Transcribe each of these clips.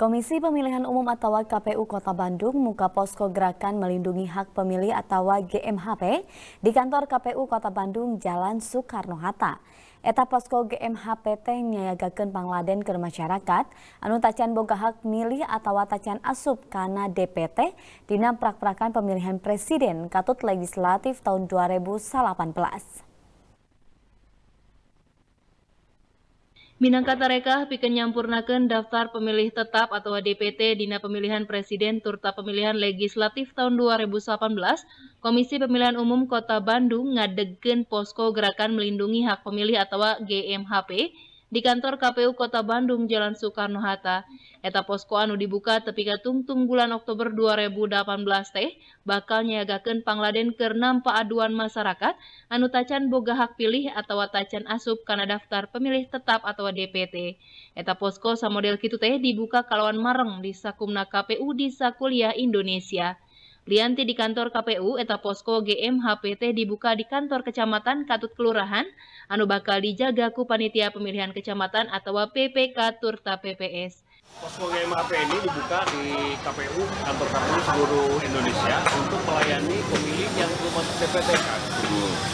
Komisi Pemilihan Umum atau KPU Kota Bandung muka posko gerakan melindungi hak pemilih atau GMHP di kantor KPU Kota Bandung Jalan Soekarno-Hatta. Eta posko GMHP teh nyayagakan pangladen ke masyarakat anu tacan boga hak milih atau tacan asup karena DPT dina prak-prakan pemilihan presiden katut legislatif tahun 2018. Minangkata reka pikeun daftar pemilih tetap atau DPT dina pemilihan presiden turta pemilihan legislatif tahun 2018, Komisi Pemilihan Umum Kota Bandung ngadegen posko gerakan melindungi hak pemilih atau GMHP di kantor KPU Kota Bandung Jalan Soekarno-Hatta. Eta posko anu dibuka tepi tungtung bulan Oktober 2018 teh bakal nyiagakeun pangladen keur nampa aduan masyarakat anu tacan boga hak pilih atau tacan asup karena daftar pemilih tetap atau DPT. Eta posko samodel kitu teh dibuka kalawan mareng di Sakumna KPU di Sakuliah Indonesia. Lianti di kantor KPU eta posko GMHPT dibuka di kantor kecamatan Katut Kelurahan anu bakal dijaga ku panitia pemilihan kecamatan atau PPK Turta PPS. Posko GMHP ini dibuka di KPU kantor KPU seluruh Indonesia untuk melayani pemilih yang belum masuk TPTK.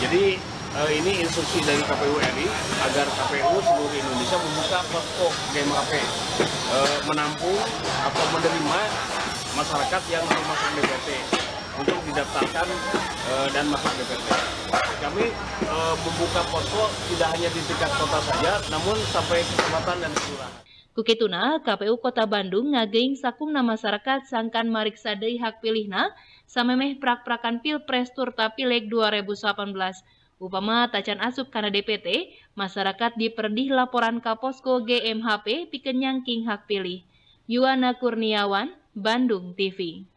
Jadi eh, ini instruksi dari KPU RI agar KPU seluruh Indonesia membuka posko GMHP eh, menampung atau menerima masyarakat yang masuk DPT untuk didaftarkan e, dan masuk DPT. Kami e, membuka posko tidak hanya di tingkat kota saja, namun sampai kecamatan dan kelurahan. Kukituna, KPU Kota Bandung ngageing sakumna masyarakat sangkan mariksa deui hak pilihna samemeh prak-prakan Pilpres Turta Pileg 2018. Upama tacan asup karena DPT, masyarakat diperdih laporan ke GMHP pikenyang king hak pilih. Yuana Kurniawan, Bandung TV.